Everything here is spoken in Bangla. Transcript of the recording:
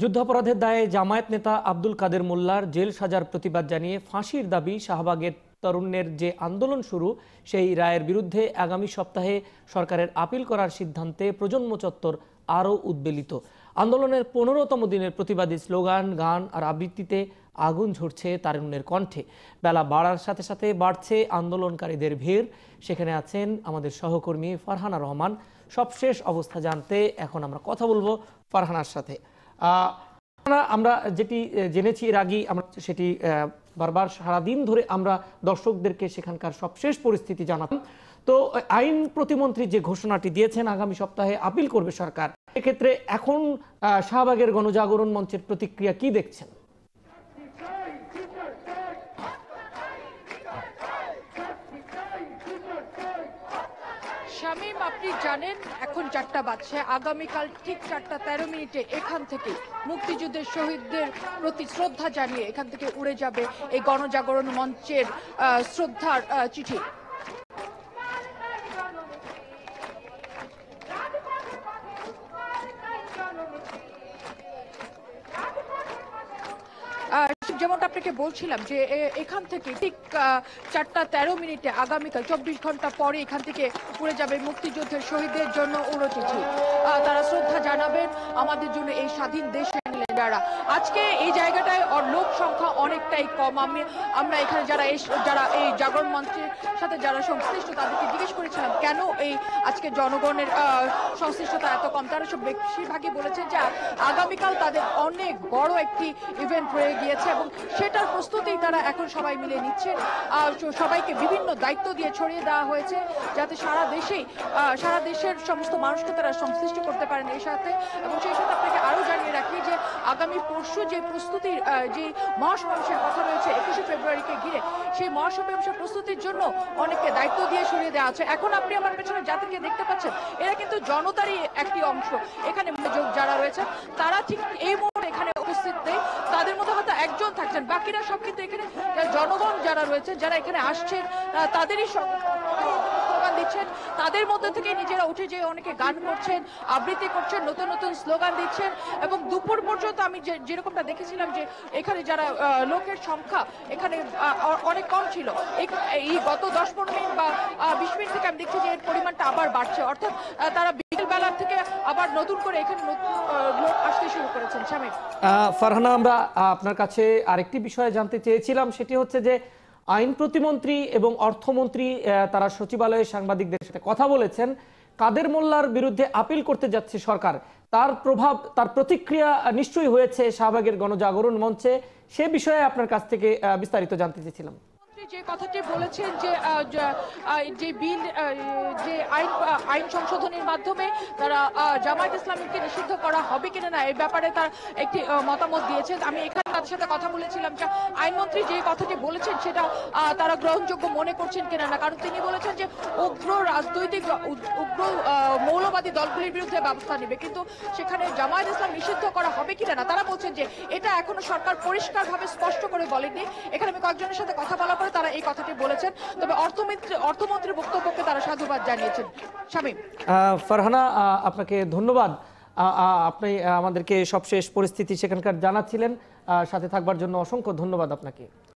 যুদ্ধাপরাধের দায়ে জামায়াত নেতা আব্দুল কাদের মোল্লার জেল সাজার প্রতিবাদ জানিয়ে ফাঁসির দাবি শাহবাগের তরুণের যে আন্দোলন শুরু সেই রায়ের বিরুদ্ধে আগামী সপ্তাহে সরকারের আপিল করার সিদ্ধান্তে প্রজন্ম চত্বর আরও উদ্বেলিত আন্দোলনের পনেরোতম দিনের প্রতিবাদী স্লোগান গান আর আবৃত্তিতে আগুন ঝরছে তারুণ্যের কণ্ঠে বেলা বাড়ার সাথে সাথে বাড়ছে আন্দোলনকারীদের ভিড় সেখানে আছেন আমাদের সহকর্মী ফারহানা রহমান সবশেষ অবস্থা জানতে এখন আমরা কথা বলবো ফারহানার সাথে আমরা যেটি জেনেছি এর আগেই আমরা সেটি বারবার সারাদিন ধরে আমরা দর্শকদেরকে সেখানকার সবশেষ পরিস্থিতি জানাতাম তো আইন প্রতিমন্ত্রী যে ঘোষণাটি দিয়েছেন আগামী সপ্তাহে আপিল করবে সরকার এক্ষেত্রে এখন শাহবাগের গণজাগরণ মঞ্চের প্রতিক্রিয়া কি দেখছেন শামীম আপনি জানেন এখন চারটা বাজছে আগামীকাল ঠিক চারটা তেরো মিনিটে এখান থেকে মুক্তিযুদ্ধের শহীদদের প্রতি শ্রদ্ধা জানিয়ে এখান থেকে উড়ে যাবে এই গণজাগরণ মঞ্চের শ্রদ্ধার চিঠি যেমনটা আপনাকে বলছিলাম যে এখান থেকে ঠিক চারটা তেরো মিনিটে আগামীকাল চব্বিশ ঘন্টা পরে এখান থেকে উড়ে যাবে মুক্তিযুদ্ধের শহীদের জন্য চিঠি তারা শ্রদ্ধা জানাবেন আমাদের জন্য এই স্বাধীন দেশ লিডাররা আজকে এই জায়গাটায় লোক সংখ্যা অনেকটাই কম আমি আমরা এখানে যারা এই যারা এই জাগরণ মঞ্চের সাথে যারা সংশ্লিষ্ট তাদেরকে জিজ্ঞেস করেছিলাম কেন এই আজকে জনগণের সংশ্লিষ্টতা এত কম তারা সব বেশিরভাগই বলেছেন যে আগামীকাল তাদের অনেক বড় একটি ইভেন্ট হয়ে গিয়েছে এবং সেটার প্রস্তুতি তারা এখন সবাই মিলে নিচ্ছে সবাইকে বিভিন্ন দায়িত্ব দিয়ে ছড়িয়ে দেওয়া হয়েছে যাতে সারা দেশেই সারা দেশের সমস্ত মানুষকে তারা সংশ্লিষ্ট করতে পারেন এর সাথে এবং সেই সাথে আপনাকে আগামী পরশু যে প্রস্তুতির যে মহাসমাবেশের কথা রয়েছে একুশে ফেব্রুয়ারিকে ঘিরে সেই মহাসমাবেশের প্রস্তুতির জন্য অনেককে দায়িত্ব দিয়ে সরিয়ে দেওয়া আছে এখন আপনি আমার পেছনে জাতিকে দেখতে পাচ্ছেন এরা কিন্তু জনতারই একটি অংশ এখানে যোগ যারা রয়েছে তারা ঠিক এই মুহূর্তে এখানে উপস্থিত নেই তাদের মধ্যে হয়তো একজন থাকছেন বাকিরা সব কিন্তু এখানে জনগণ যারা রয়েছে যারা এখানে আসছেন তাদেরই সব দিচ্ছেন তাদের মধ্যে থেকে নিজেরা উঠে যেয়ে অনেকে গান করছেন আবৃত্তি করছেন নতুন নতুন স্লোগান দিচ্ছেন এবং দুপুর পর্যন্ত আমি যেরকমটা দেখেছিলাম যে এখানে যারা লোকের সংখ্যা এখানে অনেক কম ছিল এই গত দশ পনেরো মিনিট বা বিশ মিনিট থেকে আমি দেখছি যে এর পরিমাণটা আবার বাড়ছে অর্থাৎ তারা বিকেলবেলার থেকে আবার নতুন করে এখানে নতুন লোক আসতে শুরু করেছেন স্বামী ফারহানা আমরা আপনার কাছে আরেকটি বিষয়ে জানতে চেয়েছিলাম সেটি হচ্ছে যে আইন প্রতিমন্ত্রী এবং অর্থমন্ত্রী তারা সচিবালয়ে সাংবাদিকদের সাথে কথা বলেছেন কাদের মোল্লার বিরুদ্ধে আপিল করতে যাচ্ছে সরকার তার প্রভাব তার প্রতিক্রিয়া নিশ্চয়ই হয়েছে শাহবাগের গণজাগরণ মঞ্চে সে বিষয়ে আপনার কাছ থেকে বিস্তারিত জানতে চেয়েছিলাম যে কথাটি বলেছেন যে যে বিল যে আইন আইন সংশোধনের মাধ্যমে তারা জামায়াত ইসলামীকে নিষিদ্ধ করা হবে কিনা না এই ব্যাপারে তার একটি মতামত দিয়েছেন আমি এখানে তাদের সাথে কথা বলেছিলাম যে আইনমন্ত্রী যে কথাটি বলেছেন সেটা তারা গ্রহণযোগ্য মনে করছেন কিনা না কারণ তিনি বলেছেন যে উগ্র রাজনৈতিক উগ্র মৌলবাদী দলগুলির বিরুদ্ধে ব্যবস্থা নেবে কিন্তু সেখানে জামায়াত ইসলাম নিষিদ্ধ করা হবে কিনা না তারা বলছেন যে এটা এখনো সরকার পরিষ্কারভাবে স্পষ্ট করে বলেনি এখানে আমি কয়েকজনের সাথে কথা বলা পরে তারা এই কথাটি বলেছেন তবে অর্থমন্ত্রী অর্থমন্ত্রীর বক্তব্যকে তারা সাধুবাদ জানিয়েছেন শামীম ফারহানা আপনাকে ধন্যবাদ আপনি আমাদেরকে সবশেষ পরিস্থিতি সেখানকার জানাচ্ছিলেন সাথে থাকবার জন্য অসংখ্য ধন্যবাদ আপনাকে